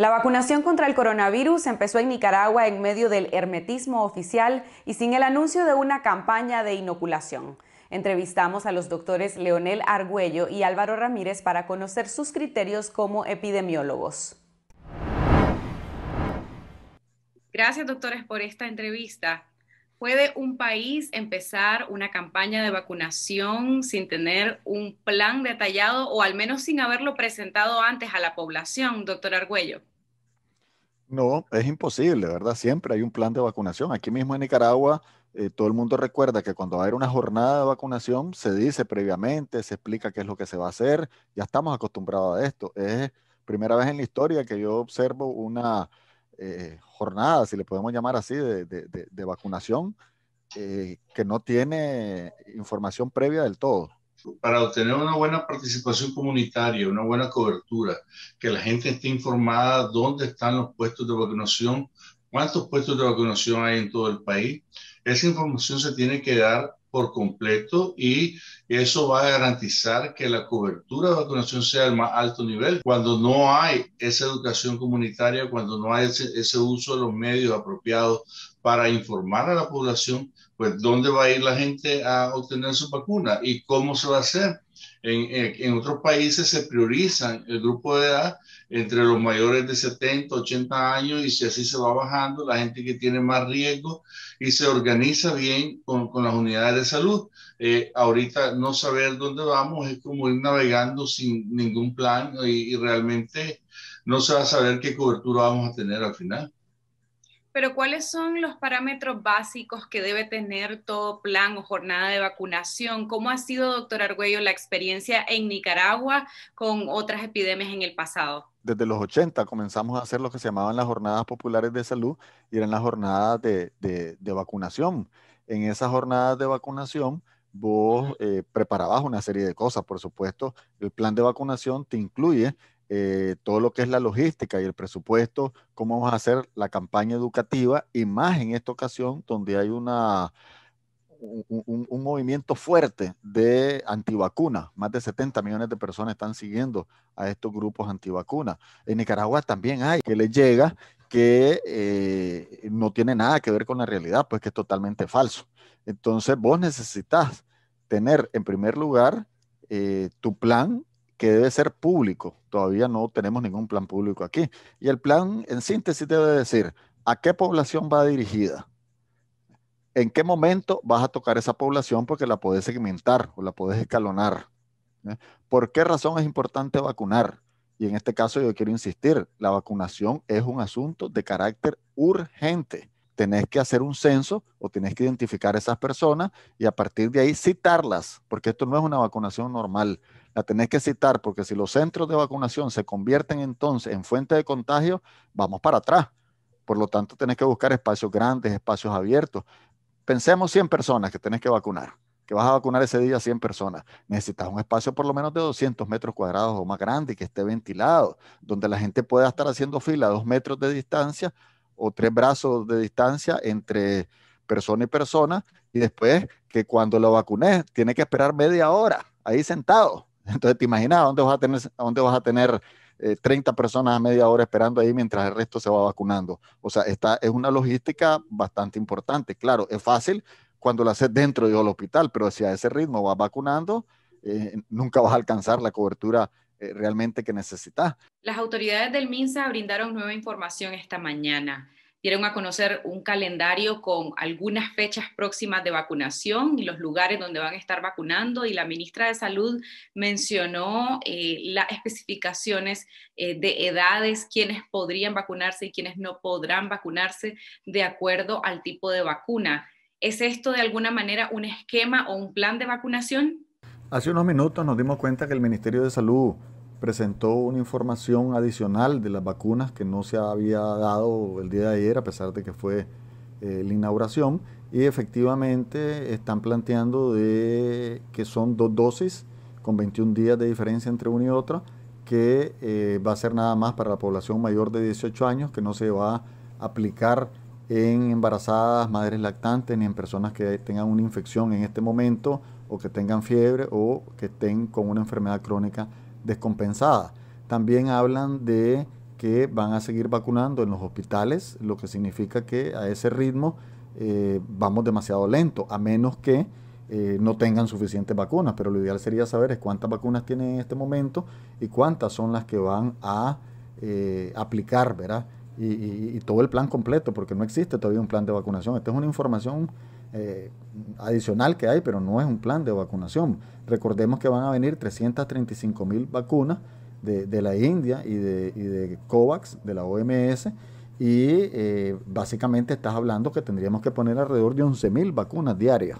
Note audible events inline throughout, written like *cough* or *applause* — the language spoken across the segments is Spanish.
La vacunación contra el coronavirus empezó en Nicaragua en medio del hermetismo oficial y sin el anuncio de una campaña de inoculación. Entrevistamos a los doctores Leonel Argüello y Álvaro Ramírez para conocer sus criterios como epidemiólogos. Gracias, doctores, por esta entrevista. ¿Puede un país empezar una campaña de vacunación sin tener un plan detallado o al menos sin haberlo presentado antes a la población, doctor Argüello? No, es imposible, ¿verdad? Siempre hay un plan de vacunación. Aquí mismo en Nicaragua, eh, todo el mundo recuerda que cuando va a haber una jornada de vacunación, se dice previamente, se explica qué es lo que se va a hacer. Ya estamos acostumbrados a esto. Es primera vez en la historia que yo observo una eh, jornada, si le podemos llamar así, de, vacunación, eh, que no tiene información previa del todo. Para obtener una buena participación comunitaria, una buena cobertura, que la gente esté informada dónde están los puestos de vacunación, cuántos puestos de vacunación hay en todo el país, esa información se tiene que dar por completo y eso va a garantizar que la cobertura de vacunación sea el más alto nivel cuando no hay esa educación comunitaria, cuando no hay ese, ese uso de los medios apropiados para informar a la población, pues dónde va a ir la gente a obtener su vacuna y cómo se va a hacer en, otros países se priorizan el grupo de edad entre los mayores de 70, 80 años y si así se va bajando, la gente que tiene más riesgo y se organiza bien con, las unidades de salud. Eh, ahorita no saber dónde vamos es como ir navegando sin ningún plan y realmente no se va a saber qué cobertura vamos a tener al final. Pero ¿cuáles son los parámetros básicos que debe tener todo plan o jornada de vacunación? ¿Cómo ha sido, doctor Argüello, la experiencia en Nicaragua con otras epidemias en el pasado? Desde los 80 comenzamos a hacer lo que se llamaban las jornadas populares de salud y eran las jornadas de, vacunación. En esas jornadas de vacunación vos eh, preparabas una serie de cosas, por supuesto. El plan de vacunación te incluye eh, todo lo que es la logística y el presupuesto, cómo vamos a hacer la campaña educativa y más en esta ocasión donde hay una, un, movimiento fuerte de antivacunas. Más de 70 millones de personas están siguiendo a estos grupos antivacunas. En Nicaragua también hay que les llega que eh, no tiene nada que ver con la realidad, pues que es totalmente falso. Entonces vos necesitas tener en primer lugar eh, tu plan que debe ser público. Todavía no tenemos ningún plan público aquí. Y el plan, en síntesis, debe decir a qué población va dirigida, en qué momento vas a tocar esa población porque la puedes segmentar o la puedes escalonar. ¿Eh? ¿Por qué razón es importante vacunar? Y en este caso yo quiero insistir, la vacunación es un asunto de carácter urgente. Tenés que hacer un censo o tenés que identificar a esas personas y a partir de ahí citarlas, porque esto no es una vacunación normal la tenés que citar, porque si los centros de vacunación se convierten entonces en fuente de contagio, vamos para atrás. Por lo tanto, tenés que buscar espacios grandes, espacios abiertos. Pensemos 100 personas que tenés que vacunar, que vas a vacunar ese día 100 personas. Necesitas un espacio por lo menos de 200 metros cuadrados o más grande, que esté ventilado, donde la gente pueda estar haciendo fila a dos metros de distancia o tres brazos de distancia entre persona y persona, y después que cuando lo vacunes, tiene que esperar media hora ahí sentado entonces te imaginas dónde vas a tener, dónde vas a tener 30 eh, personas a media hora esperando ahí mientras el resto se va vacunando. O sea, esta es una logística bastante importante. Claro, es fácil cuando lo haces dentro del hospital, pero si a ese ritmo vas vacunando, eh, nunca vas a alcanzar la cobertura eh, realmente que necesitas. Las autoridades del MINSA brindaron nueva información esta mañana dieron a conocer un calendario con algunas fechas próximas de vacunación y los lugares donde van a estar vacunando y la ministra de Salud mencionó eh, las especificaciones eh, de edades, quienes podrían vacunarse y quienes no podrán vacunarse de acuerdo al tipo de vacuna. ¿Es esto de alguna manera un esquema o un plan de vacunación? Hace unos minutos nos dimos cuenta que el Ministerio de Salud presentó una información adicional de las vacunas que no se había dado el día de ayer, a pesar de que fue eh, la inauguración, y efectivamente están planteando de que son dos dosis con 21 días de diferencia entre una y otra, que eh, va a ser nada más para la población mayor de 18 años, que no se va a aplicar en embarazadas, madres lactantes, ni en personas que tengan una infección en este momento, o que tengan fiebre, o que estén con una enfermedad crónica descompensada. También hablan de que van a seguir vacunando en los hospitales, lo que significa que a ese ritmo eh, vamos demasiado lento, a menos que eh, no tengan suficientes vacunas. Pero lo ideal sería saber cuántas vacunas tienen en este momento y cuántas son las que van a eh, aplicar, ¿verdad? Y, todo el plan completo, porque no existe todavía un plan de vacunación. Esta es una información eh, adicional que hay, pero no es un plan de vacunación. Recordemos que van a venir 335 mil vacunas de, la India y de, de, COVAX, de la OMS, y eh, básicamente estás hablando que tendríamos que poner alrededor de 11 mil vacunas diarias.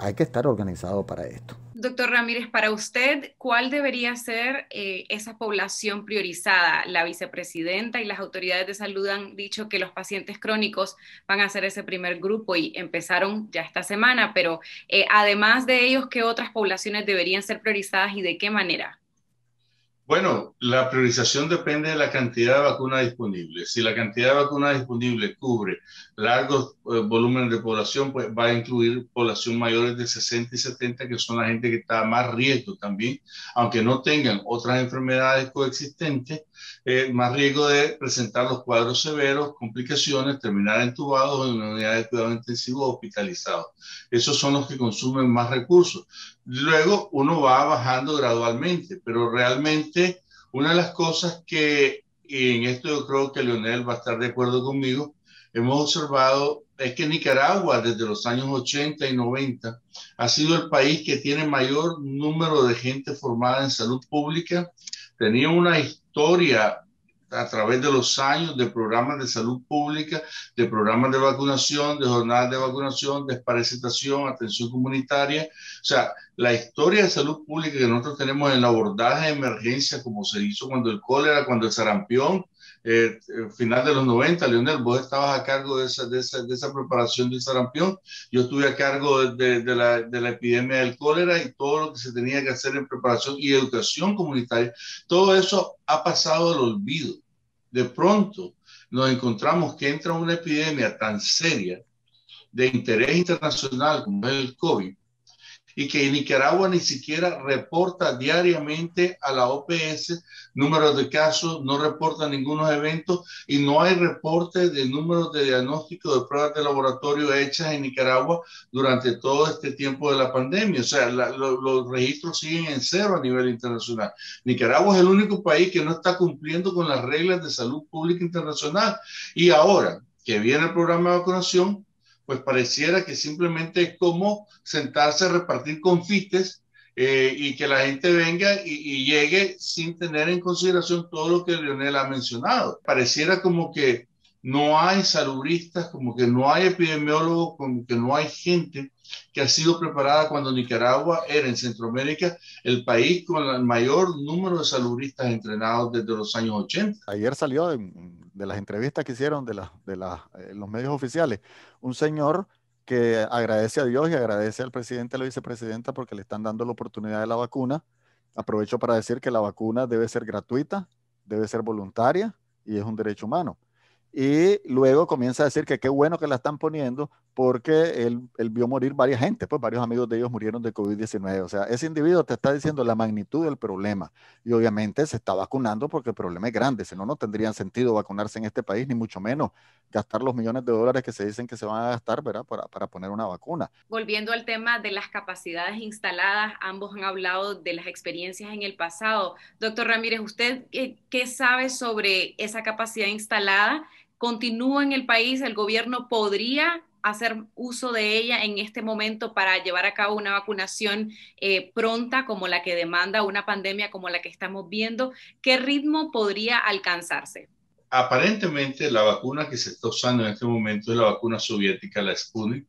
Hay que estar organizado para esto. Doctor Ramírez, para usted, ¿cuál debería ser eh, esa población priorizada? La vicepresidenta y las autoridades de salud han dicho que los pacientes crónicos van a ser ese primer grupo y empezaron ya esta semana, pero eh, además de ellos, ¿qué otras poblaciones deberían ser priorizadas y de qué manera? Bueno, la priorización depende de la cantidad de vacuna disponible. Si la cantidad de vacuna disponible cubre largos eh, volúmenes de población, pues va a incluir población mayores de 60 y 70, que son la gente que está a más riesgo también, aunque no tengan otras enfermedades coexistentes, eh, más riesgo de presentar los cuadros severos, complicaciones, terminar entubados en una unidad de cuidado intensivo hospitalizados. Esos son los que consumen más recursos. Luego uno va bajando gradualmente, pero realmente una de las cosas que, en esto yo creo que Leonel va a estar de acuerdo conmigo, hemos observado es que Nicaragua desde los años 80 y 90 ha sido el país que tiene mayor número de gente formada en salud pública, tenía una historia a través de los años de programas de salud pública, de programas de vacunación, de jornadas de vacunación, de desparasitación, atención comunitaria. O sea, la historia de salud pública que nosotros tenemos en la abordaje de emergencia, como se hizo cuando el cólera, cuando el sarampión, eh, eh, final de los 90, Leonel, vos estabas a cargo de esa, de esa, de esa preparación del sarampión, yo estuve a cargo de, de, la, de la epidemia del cólera y todo lo que se tenía que hacer en preparación y educación comunitaria, todo eso ha pasado al olvido de pronto nos encontramos que entra una epidemia tan seria de interés internacional como es el COVID, y que Nicaragua ni siquiera reporta diariamente a la OPS números de casos, no reporta ningunos eventos y no hay reporte de números de diagnóstico de pruebas de laboratorio hechas en Nicaragua durante todo este tiempo de la pandemia. O sea, los registros siguen en cero a nivel internacional. Nicaragua es el único país que no está cumpliendo con las reglas de salud pública internacional. Y ahora que viene el programa de vacunación, pues pareciera que simplemente es como sentarse a repartir confites eh, y que la gente venga y, y, llegue sin tener en consideración todo lo que Leonel ha mencionado. Pareciera como que no hay salubristas, como que no hay epidemiólogos, como que no hay gente que ha sido preparada cuando Nicaragua era en Centroamérica el país con el mayor número de salubristas entrenados desde los años 80. Ayer salió de de las entrevistas que hicieron de, de eh, los medios oficiales, un señor que agradece a Dios y agradece al presidente y a la vicepresidenta porque le están dando la oportunidad de la vacuna. Aprovecho para decir que la vacuna debe ser gratuita, debe ser voluntaria y es un derecho humano. Y luego comienza a decir que qué bueno que la están poniendo porque él, vio morir varias gente, pues varios amigos de ellos murieron de COVID-19. O sea, ese individuo te está diciendo la magnitud del problema y obviamente se está vacunando porque el problema es grande, si no, no tendrían sentido vacunarse en este país, ni mucho menos gastar los millones de dólares que se dicen que se van a gastar, ¿verdad? Para, poner una vacuna. Volviendo al tema de las capacidades instaladas, ambos han hablado de las experiencias en el pasado. Doctor Ramírez, ¿usted qué sabe sobre esa capacidad instalada? ¿Continúa en el país? ¿El gobierno podría hacer uso de ella en este momento para llevar a cabo una vacunación eh, pronta como la que demanda una pandemia como la que estamos viendo? ¿Qué ritmo podría alcanzarse? Aparentemente la vacuna que se está usando en este momento es la vacuna soviética, la Sputnik,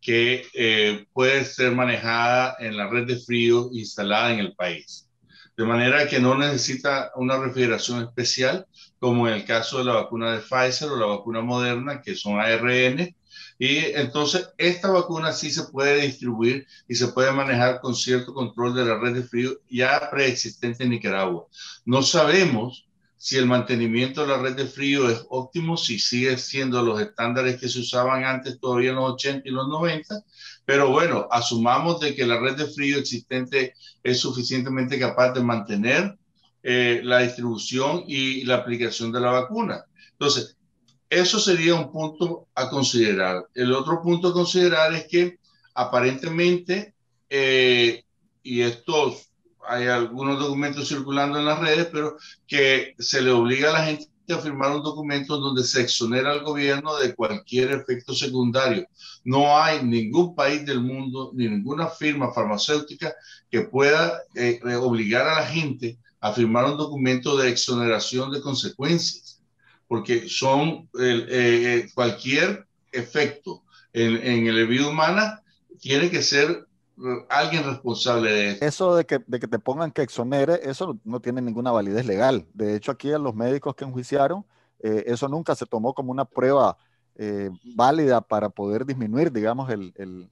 que eh, puede ser manejada en la red de frío instalada en el país. De manera que no necesita una refrigeración especial, como en el caso de la vacuna de Pfizer o la vacuna moderna, que son ARN, y entonces esta vacuna sí se puede distribuir y se puede manejar con cierto control de la red de frío ya preexistente en Nicaragua. No sabemos si el mantenimiento de la red de frío es óptimo, si sigue siendo los estándares que se usaban antes todavía en los 80 y los 90, pero bueno, asumamos de que la red de frío existente es suficientemente capaz de mantener eh, la distribución y la aplicación de la vacuna. Entonces, eso sería un punto a considerar. El otro punto a considerar es que aparentemente, eh, y esto hay algunos documentos circulando en las redes, pero que se le obliga a la gente a firmar un documento donde se exonera al gobierno de cualquier efecto secundario. No hay ningún país del mundo, ni ninguna firma farmacéutica que pueda eh, obligar a la gente a firmar un documento de exoneración de consecuencias porque son eh, eh, cualquier efecto en, en la vida humana tiene que ser eh, alguien responsable de eso. Eso de que, de que te pongan que exonere, eso no tiene ninguna validez legal. De hecho, aquí a los médicos que enjuiciaron, eso nunca se tomó como una prueba eh, válida para poder disminuir, digamos,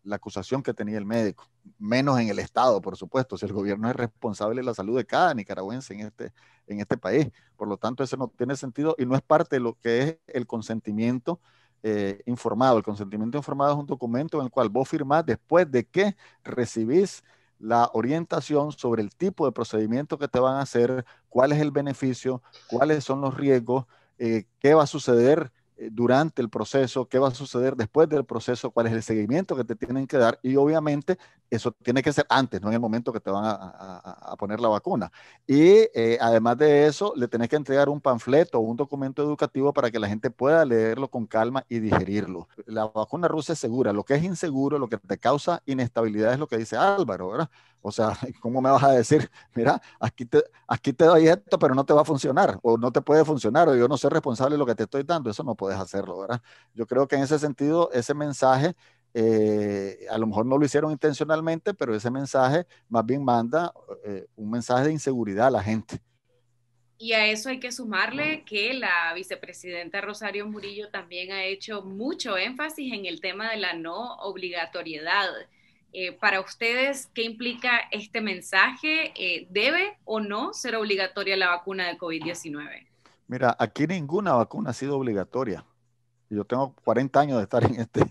la acusación que tenía el médico. Menos en el Estado, por supuesto, si el gobierno es responsable de la salud de cada nicaragüense en este, en este país. Por lo tanto, eso no tiene sentido y no es parte de lo que es el consentimiento eh, informado. El consentimiento informado es un documento en el cual vos firmás después de que recibís la orientación sobre el tipo de procedimiento que te van a hacer, cuál es el beneficio, cuáles son los riesgos, eh, qué va a suceder eh, durante el proceso, qué va a suceder después del proceso, cuál es el seguimiento que te tienen que dar y obviamente eso tiene que ser antes, no en el momento que te van a, poner la vacuna. Y eh, además de eso, le tenés que entregar un panfleto o un documento educativo para que la gente pueda leerlo con calma y digerirlo. La vacuna rusa es segura, lo que es inseguro, lo que te causa inestabilidad es lo que dice Álvaro, ¿verdad? O sea, *laughs* ¿cómo me vas a decir, mira, aquí te, aquí te doy esto, pero no te va a funcionar, o no te puede funcionar, o yo no soy responsable de lo que te estoy dando? Eso no puedes hacerlo, ¿verdad? Yo creo que en ese sentido, ese mensaje, eh, a lo mejor no lo hicieron intencionalmente, pero ese mensaje más bien manda eh, un mensaje de inseguridad a la gente. Y a eso hay que sumarle que la vicepresidenta Rosario Murillo también ha hecho mucho énfasis en el tema de la no obligatoriedad eh, para ustedes, ¿qué implica este mensaje? Eh, ¿Debe o no ser obligatoria la vacuna de COVID-19? Mira, aquí ninguna vacuna ha sido obligatoria. Yo tengo 40 años de estar en, este,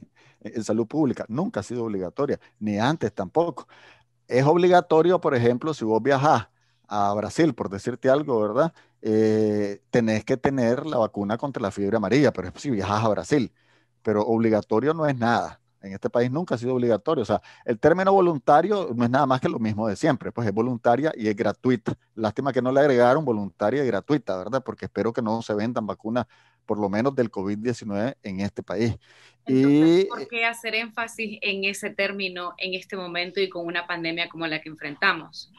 en salud pública. Nunca ha sido obligatoria, ni antes tampoco. Es obligatorio, por ejemplo, si vos viajás a Brasil, por decirte algo, ¿verdad? Eh, tenés que tener la vacuna contra la fiebre amarilla, pero es si viajas a Brasil. Pero obligatorio no es nada. En este país nunca ha sido obligatorio. O sea, el término voluntario no es nada más que lo mismo de siempre, pues es voluntaria y es gratuita. Lástima que no le agregaron voluntaria y gratuita, ¿verdad? Porque espero que no se vendan vacunas, por lo menos del COVID-19 en este país. y, ¿Por qué hacer énfasis en ese término en este momento y con una pandemia como la que enfrentamos?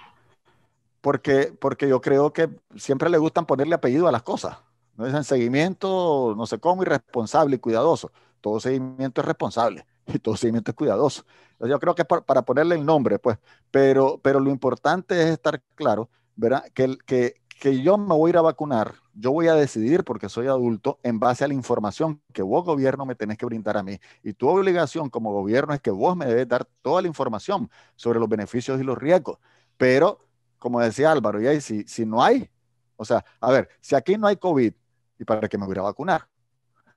Porque, porque yo creo que siempre le gustan ponerle apellido a las cosas. No es en seguimiento, no sé cómo, irresponsable y cuidadoso. Todo seguimiento es responsable y todo seguimiento es cuidadoso. Yo creo que para ponerle el nombre, pues, pero, pero lo importante es estar claro, ¿verdad? Que, que, que yo me voy a ir a vacunar, yo voy a decidir porque soy adulto en base a la información que vos gobierno me tenés que brindar a mí. Y tu obligación como gobierno es que vos me debes dar toda la información sobre los beneficios y los riesgos. Pero, como decía Álvaro, y ahí, si, si no hay, o sea, a ver, si aquí no hay COVID, ¿y para qué me voy a vacunar?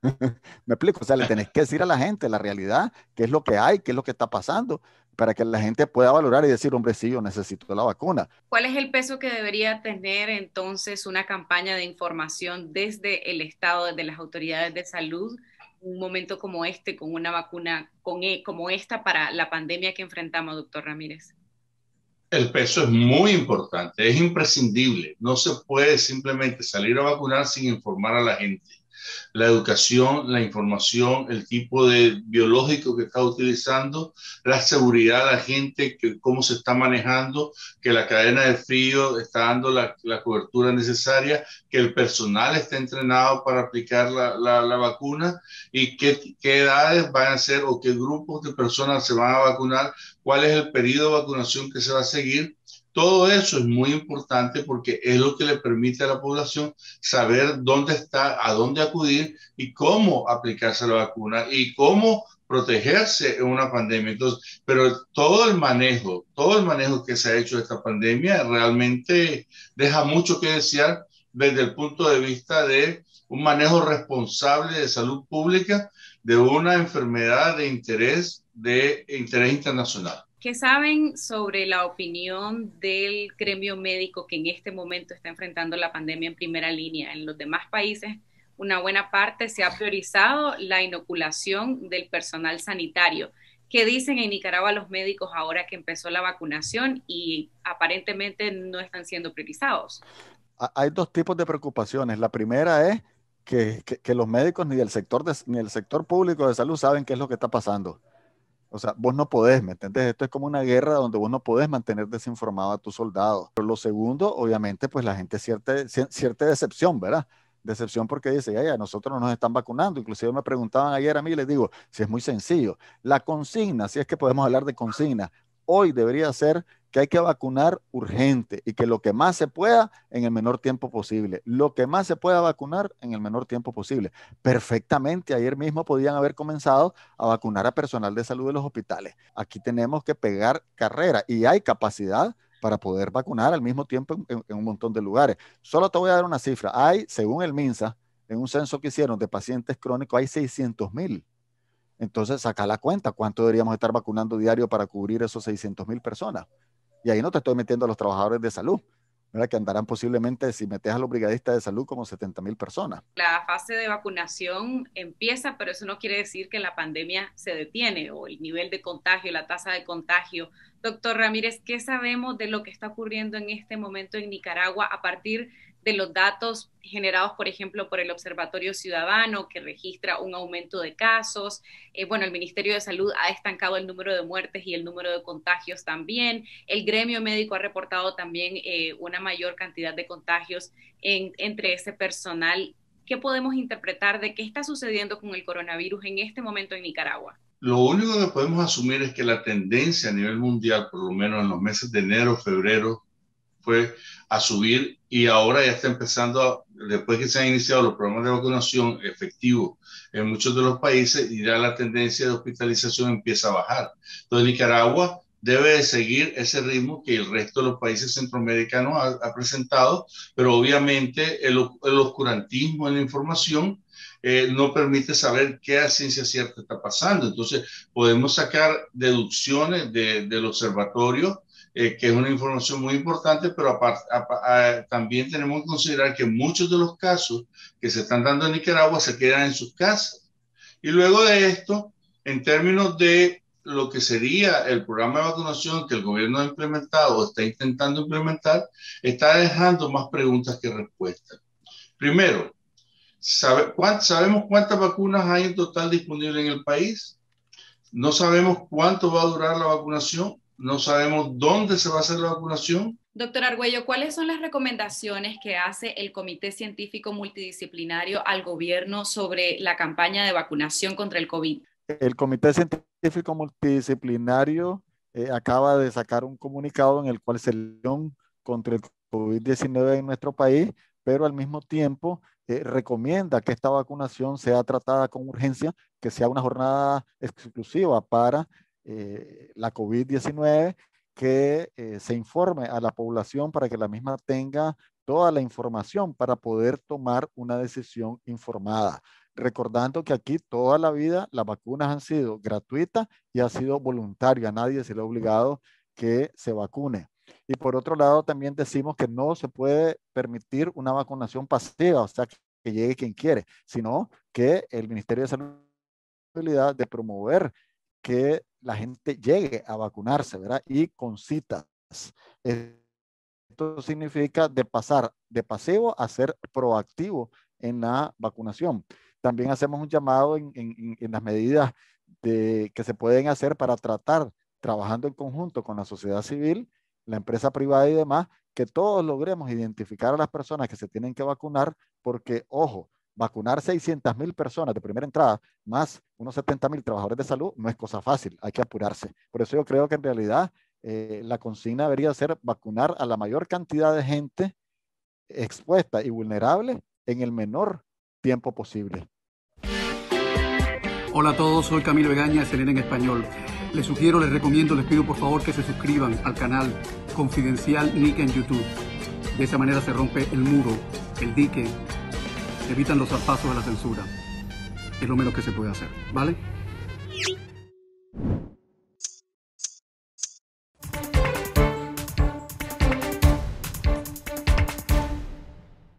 *laughs* Me explico, o sea, le tenés que decir a la gente la realidad, qué es lo que hay, qué es lo que está pasando, para que la gente pueda valorar y decir, hombre, sí, yo necesito la vacuna. ¿Cuál es el peso que debería tener entonces una campaña de información desde el Estado, desde las autoridades de salud? un momento como este, con una vacuna con, e, como esta para la pandemia que enfrentamos, doctor Ramírez? El peso es muy importante, es imprescindible. No se puede simplemente salir a vacunar sin informar a la gente. La educación, la información, el tipo de biológico que está utilizando, la seguridad de la gente, cómo se está manejando, que la cadena de frío está dando la, cobertura necesaria, que el personal está entrenado para aplicar la, vacuna y qué edades van a ser o qué grupos de personas se van a vacunar, cuál es el periodo de vacunación que se va a seguir todo eso es muy importante porque es lo que le permite a la población saber dónde está, a dónde acudir y cómo aplicarse la vacuna y cómo protegerse en una pandemia. Entonces, pero todo el manejo, todo el manejo que se ha hecho de esta pandemia realmente deja mucho que desear desde el punto de vista de un manejo responsable de salud pública de una enfermedad de interés de interés internacional. ¿Qué saben sobre la opinión del gremio médico que en este momento está enfrentando la pandemia en primera línea? En los demás países, una buena parte se ha priorizado la inoculación del personal sanitario. ¿Qué dicen en Nicaragua los médicos ahora que empezó la vacunación y aparentemente no están siendo priorizados? Hay dos tipos de preocupaciones. La primera es que, los médicos ni el, sector ni el sector público de salud saben qué es lo que está pasando o sea, vos no podés, ¿me entendés? Esto es como una guerra donde vos no podés mantener desinformado a tus soldados. Pero lo segundo, obviamente, pues la gente cierta, cierta decepción, ¿verdad? Decepción porque dice, ya, ya, nosotros no nos están vacunando. Inclusive me preguntaban ayer a mí, les digo, si es muy sencillo, la consigna, si es que podemos hablar de consigna, hoy debería ser que hay que vacunar urgente y que lo que más se pueda en el menor tiempo posible, lo que más se pueda vacunar en el menor tiempo posible. Perfectamente, ayer mismo podían haber comenzado a vacunar a personal de salud de los hospitales. Aquí tenemos que pegar carrera y hay capacidad para poder vacunar al mismo tiempo en, un montón de lugares. Solo te voy a dar una cifra. Hay, según el MINSA, en un censo que hicieron de pacientes crónicos, hay 600 mil. Entonces, saca la cuenta, ¿cuánto deberíamos estar vacunando diario para cubrir esos 600 mil personas? Y ahí no te estoy metiendo a los trabajadores de salud, ¿verdad? que andarán posiblemente, si metes a los brigadistas de salud, como 70.000 mil personas. La fase de vacunación empieza, pero eso no quiere decir que la pandemia se detiene o el nivel de contagio, la tasa de contagio. Doctor Ramírez, ¿qué sabemos de lo que está ocurriendo en este momento en Nicaragua a partir de de los datos generados, por ejemplo, por el Observatorio Ciudadano, que registra un aumento de casos. Eh, bueno, el Ministerio de Salud ha estancado el número de muertes y el número de contagios también. El gremio médico ha reportado también eh, una mayor cantidad de contagios entre ese personal. ¿Qué podemos interpretar de qué está sucediendo con el coronavirus en este momento en Nicaragua? Lo único que podemos asumir es que la tendencia a nivel mundial, por lo menos en los meses de enero, febrero, fue a subir y ahora ya está empezando, después que se han iniciado los programas de vacunación efectivos en muchos de los países, y ya la tendencia de hospitalización empieza a bajar. Entonces Nicaragua debe de seguir ese ritmo que el resto de los países centroamericanos ha, presentado, pero obviamente el, oscurantismo en la información eh, no permite saber qué a ciencia cierta está pasando. Entonces podemos sacar deducciones de, del observatorio eh, que es una información muy importante, pero también tenemos que considerar que muchos de los casos que se están dando en Nicaragua se quedan en sus casas. Y luego de esto, en términos de lo que sería el programa de vacunación que el gobierno ha implementado o está intentando implementar, está dejando más preguntas que respuestas. Primero, ¿sabemos cuántas vacunas hay en total disponibles en el país? No sabemos cuánto va a durar la vacunación no sabemos dónde se va a hacer la vacunación. Doctor Argüello, ¿cuáles son las recomendaciones que hace el Comité Científico Multidisciplinario al gobierno sobre la campaña de vacunación contra el COVID? El Comité Científico Multidisciplinario eh, acaba de sacar un comunicado en el cual se león contra el COVID-19 en nuestro país, pero al mismo tiempo eh, recomienda que esta vacunación sea tratada con urgencia, que sea una jornada exclusiva para eh, la COVID-19, que eh, se informe a la población para que la misma tenga toda la información para poder tomar una decisión informada. Recordando que aquí toda la vida las vacunas han sido gratuitas y ha sido voluntaria nadie se le ha obligado que se vacune. Y por otro lado, también decimos que no se puede permitir una vacunación pasiva, o sea, que llegue quien quiere, sino que el Ministerio de Salud de promover que la gente llegue a vacunarse, ¿verdad? Y con citas. Esto significa de pasar de pasivo a ser proactivo en la vacunación. También hacemos un llamado en, las medidas que se pueden hacer para tratar, trabajando en conjunto con la sociedad civil, la empresa privada y demás, que todos logremos identificar a las personas que se tienen que vacunar, porque, ojo, vacunar 600 mil personas de primera entrada, más unos 70 mil trabajadores de salud, no es cosa fácil, hay que apurarse. Por eso yo creo que en realidad eh, la consigna debería ser vacunar a la mayor cantidad de gente expuesta y vulnerable en el menor tiempo posible. Hola a todos, soy Camilo Egaña, CNN en español. Les sugiero, les recomiendo, les pido por favor que se suscriban al canal Confidencial Nick en YouTube. De esa manera se rompe el muro, el dique evitan los zarpazos a la censura. Es lo menos que se puede hacer, ¿vale?